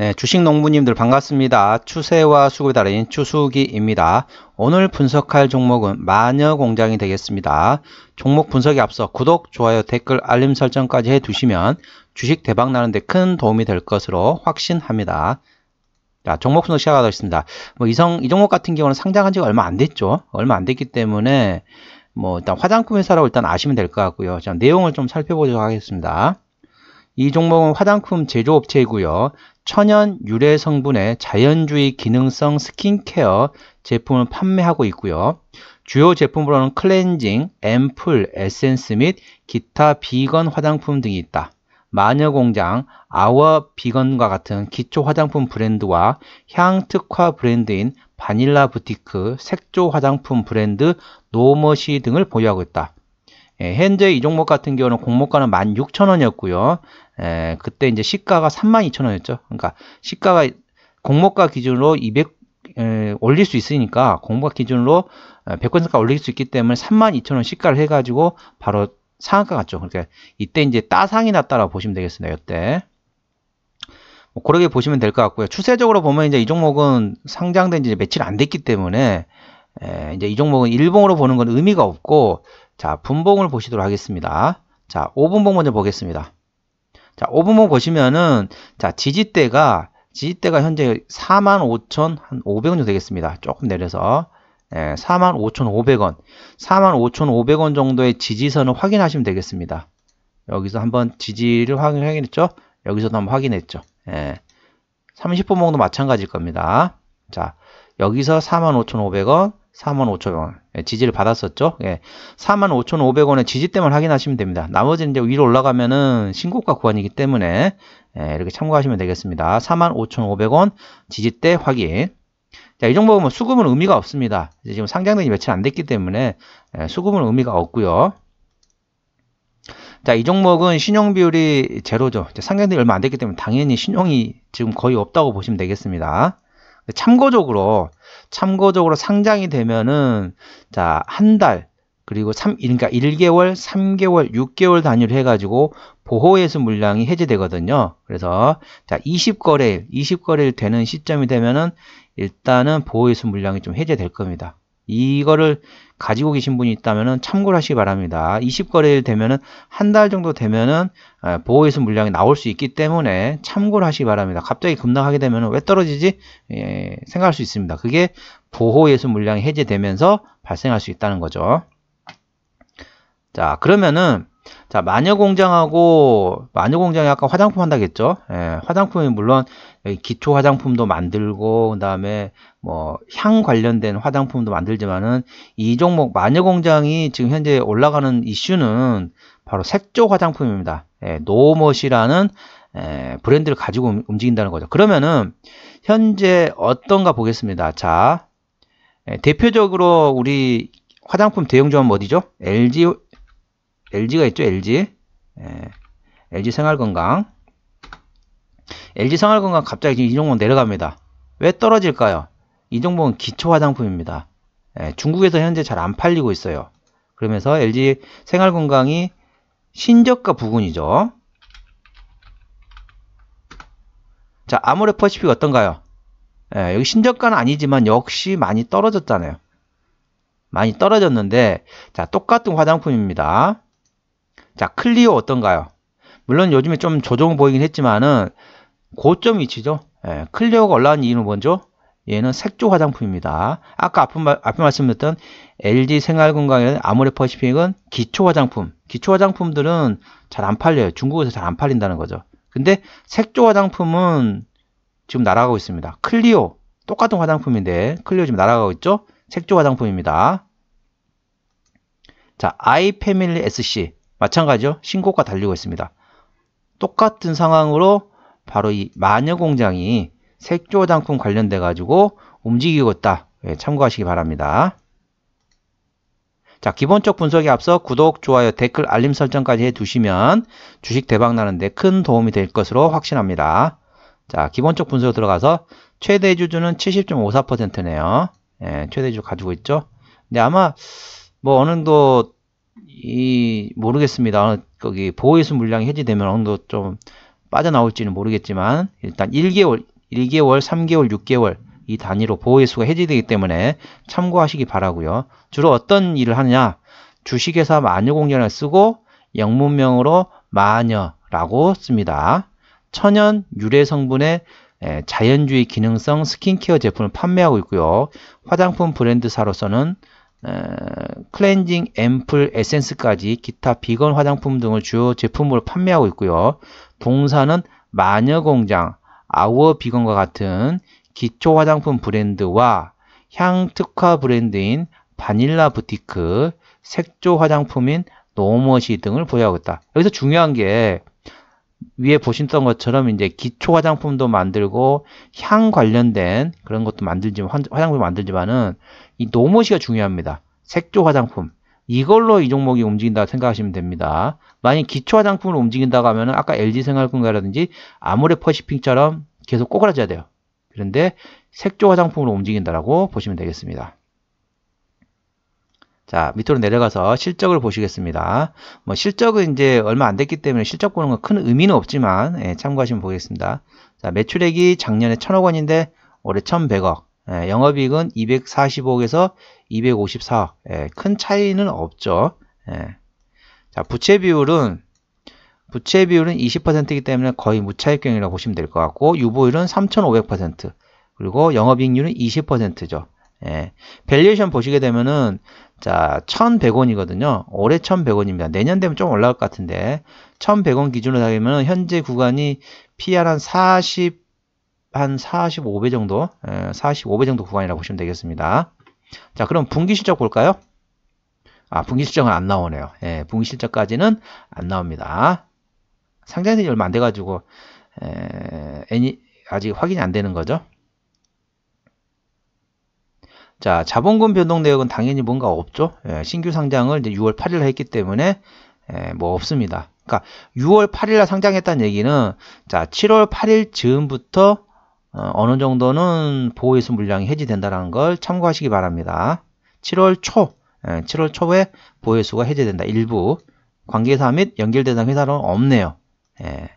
네, 주식농부님들 반갑습니다. 추세와 수급에 달인 추수기입니다. 오늘 분석할 종목은 마녀공장이 되겠습니다. 종목 분석에 앞서 구독, 좋아요, 댓글, 알림 설정까지 해두시면 주식 대박 나는데 큰 도움이 될 것으로 확신합니다. 자, 종목 분석 시작하겠습니다. 뭐 이성, 이 종목 같은 경우는 상장한 지가 얼마 안 됐죠. 얼마 안 됐기 때문에 뭐 일단 화장품 회사라고 일단 아시면 될 것 같고요. 자, 내용을 좀 살펴보도록 하겠습니다. 이 종목은 화장품 제조업체이고요. 천연 유래 성분의 자연주의 기능성 스킨케어 제품을 판매하고 있고요. 주요 제품으로는 클렌징, 앰플, 에센스 및 기타 비건 화장품 등이 있다. 마녀공장, 아워 비건과 같은 기초 화장품 브랜드와 향 특화 브랜드인 바닐라 부티크, 색조 화장품 브랜드 노머시 등을 보유하고 있다. 예, 현재 이 종목 같은 경우는 공모가는 16,000원이었고요. 예, 그때 이제 시가가 32,000원이었죠. 그러니까 시가가 공모가 기준으로 200 에, 올릴 수 있으니까 공모가 기준으로 100%가 어, 올릴 수 있기 때문에 32,000원 시가를 해가지고 바로 상한가 같죠. 그러니까 이때 이제 따상이 났다라고 보시면 되겠습니다. 이때. 뭐 그렇게 보시면 될 것 같고요. 추세적으로 보면 이제 이 종목은 상장된 지 며칠 안 됐기 때문에 예, 이제 이 종목은 일봉으로 보는 건 의미가 없고 자 분봉을 보시도록 하겠습니다. 자 5분봉 먼저 보겠습니다. 자 5분봉 보시면은 자 지지대가 지지대가 현재 45,500원 정도 되겠습니다. 조금 내려서 예, 45,500원 45,500원 정도의 지지선을 확인하시면 되겠습니다. 여기서 한번 지지를 확인했죠? 여기서도 한번 확인했죠? 예, 30분봉도 마찬가지일 겁니다. 자 여기서 45,500원 45,000원. 예, 지지를 받았었죠. 예. 45,500원의 지지대만 확인하시면 됩니다. 나머지는 이제 위로 올라가면은 신고가 구간이기 때문에 예, 이렇게 참고하시면 되겠습니다. 45,500원 지지대 확인. 자, 이 정보는 수급은 의미가 없습니다. 지금 상장된 지 며칠 안 됐기 때문에 예, 수급은 의미가 없고요. 자, 이 종목은 신용 비율이 제로죠. 상장된 지 얼마 안 됐기 때문에 당연히 신용이 지금 거의 없다고 보시면 되겠습니다. 참고적으로 참고적으로 상장이 되면은 자한 달 그리고 3 그러니까 1개월, 3개월, 6개월 단위로 해가지고 보호예수 물량이 해제되거든요. 그래서 자 20거래일, 20거래일 되는 시점이 되면은 일단은 보호예수 물량이 좀 해제될 겁니다. 이거를 가지고 계신 분이 있다면 참고를 하시기 바랍니다. 20거래일 되면은 한 달 정도 되면은 아, 보호예수 물량이 나올 수 있기 때문에 참고를 하시기 바랍니다. 갑자기 급락하게 되면 왜 떨어지지? 예, 생각할 수 있습니다. 그게 보호예수 물량이 해제되면서 발생할 수 있다는 거죠. 자, 그러면은 자, 마녀공장하고, 마녀공장이 아까 화장품 한다겠죠 예, 화장품이 물론 기초 화장품도 만들고, 그 다음에 뭐, 향 관련된 화장품도 만들지만은, 이 종목 마녀공장이 지금 현재 올라가는 이슈는 바로 색조 화장품입니다. 예, 노멋이라는 에, 예, 브랜드를 가지고 움직인다는 거죠. 그러면은, 현재 어떤가 보겠습니다. 자, 예, 대표적으로 우리 화장품 대형점 어디죠? LG LG가 있죠, LG. 예, LG 생활건강. LG 생활건강 갑자기 이 종목 내려갑니다. 왜 떨어질까요? 이 종목은 기초 화장품입니다. 예, 중국에서 현재 잘 안 팔리고 있어요. 그러면서 LG 생활건강이 신저가 부근이죠. 자, 아모레퍼시픽 어떤가요? 예, 여기 신저가는 아니지만 역시 많이 떨어졌잖아요. 많이 떨어졌는데 자 똑같은 화장품입니다. 자, 클리오 어떤가요? 물론 요즘에 좀 조정 보이긴 했지만은 고점 위치죠. 예, 클리오가 올라온 이유는 뭔죠? 얘는 색조 화장품입니다. 아까 앞에, 앞에 말씀드렸던 LG 생활건강의 아모레퍼시픽은 기초 화장품. 기초 화장품들은 잘 안 팔려요. 중국에서 잘 안 팔린다는 거죠. 근데 색조 화장품은 지금 날아가고 있습니다. 클리오 똑같은 화장품인데 클리오 지금 날아가고 있죠? 색조 화장품입니다. 자, 아이패밀리 SC 마찬가지죠. 신고가 달리고 있습니다. 똑같은 상황으로 바로 이 마녀공장이 색조화장품 관련돼 가지고 움직이고 있다. 예, 참고하시기 바랍니다. 자, 기본적 분석에 앞서 구독, 좋아요, 댓글, 알림 설정까지 해두시면 주식 대박 나는데 큰 도움이 될 것으로 확신합니다. 자, 기본적 분석으 들어가서 최대 주주는 70.54%네요. 예, 최대 주주 가지고 있죠. 근데 아마 뭐 어느 정도 이 모르겠습니다. 거기 보호예수 물량이 해지되면 어느 정도 좀 빠져나올지는 모르겠지만 일단 1개월, 1개월, 3개월, 6개월 이 단위로 보호예수가 해지되기 때문에 참고하시기 바라고요. 주로 어떤 일을 하느냐? 주식회사 마녀공연을 쓰고 영문명으로 마녀라고 씁니다. 천연 유래 성분의 자연주의 기능성 스킨케어 제품을 판매하고 있고요. 화장품 브랜드사로서는 클렌징 앰플 에센스까지 기타 비건 화장품 등을 주요 제품으로 판매하고 있고요. 동사는 마녀공장, 아워 비건과 같은 기초 화장품 브랜드와 향 특화 브랜드인 바닐라 부티크, 색조 화장품인 노머시 등을 보유하고 있다. 여기서 중요한 게 위에 보신던 것처럼 이제 기초 화장품도 만들고 향 관련된 그런 것도 만들지 화장품 만들지만은 이 노모시가 중요합니다. 색조 화장품 이걸로 이 종목이 움직인다 생각하시면 됩니다. 만약 기초 화장품을 움직인다고 하면은 아까 LG 생활건강이라든지 아모레퍼시픽처럼 계속 꼬그라져야 돼요. 그런데 색조 화장품으로 움직인다라고 보시면 되겠습니다. 자, 밑으로 내려가서 실적을 보시겠습니다. 뭐 실적은 이제 얼마 안 됐기 때문에 실적 보는 건 큰 의미는 없지만 예, 참고하시면 보겠습니다. 자, 매출액이 작년에 1000억 원인데 올해 1100억. 예, 영업이익은 245억에서 254억. 예, 큰 차이는 없죠. 예. 자, 부채 비율은 부채 비율은 20%이기 때문에 거의 무차익경이라고 보시면 될 것 같고 유보율은 3,500% 그리고 영업이익률은 20%죠. 예. 밸리에이션 보시게 되면은 자, 1,100원이거든요. 올해 1,100원입니다. 내년 되면 좀 올라갈 것 같은데. 1,100원 기준으로 하면 현재 구간이 PR 한 40, 한 45배 정도, 45배 예, 정도 구간이라고 보시면 되겠습니다. 자, 그럼 분기 실적 볼까요? 아, 분기 실적은 안 나오네요. 예, 분기 실적까지는 안 나옵니다. 상장이 얼마 안 돼가지고, 에, 애니, 아직 확인이 안 되는 거죠. 자, 자본금 변동 내역은 당연히 뭔가 없죠. 예, 신규 상장을 이제 6월 8일 했기 때문에 예, 뭐 없습니다. 그러니까 6월 8일 날 상장했다는 얘기는 자, 7월 8일 즈음부터 어, 느 정도는 보호예수 물량이 해지된다는 걸 참고하시기 바랍니다. 7월 초, 예, 7월 초에 보호예수가 해제된다. 일부 관계사 및 연결대상 회사는 로 없네요. 예.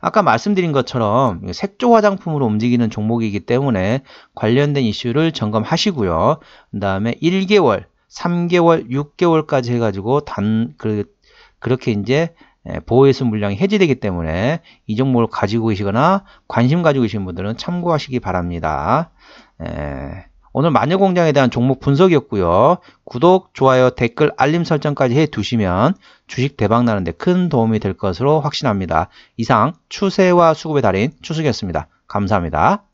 아까 말씀드린 것처럼 색조 화장품으로 움직이는 종목이기 때문에 관련된 이슈를 점검하시고요. 그 다음에 1개월, 3개월, 6개월까지 해가지고 단, 그, 그렇게 이제 예, 보호해수 물량이 해지되기 때문에 이 종목을 가지고 계시거나 관심 가지고 계신 분들은 참고하시기 바랍니다. 에... 예. 오늘 마녀공장에 대한 종목 분석이었고요. 구독, 좋아요, 댓글, 알림 설정까지 해두시면 주식 대박 나는데 큰 도움이 될 것으로 확신합니다. 이상 추세와 수급의 달인 추석이었습니다 감사합니다.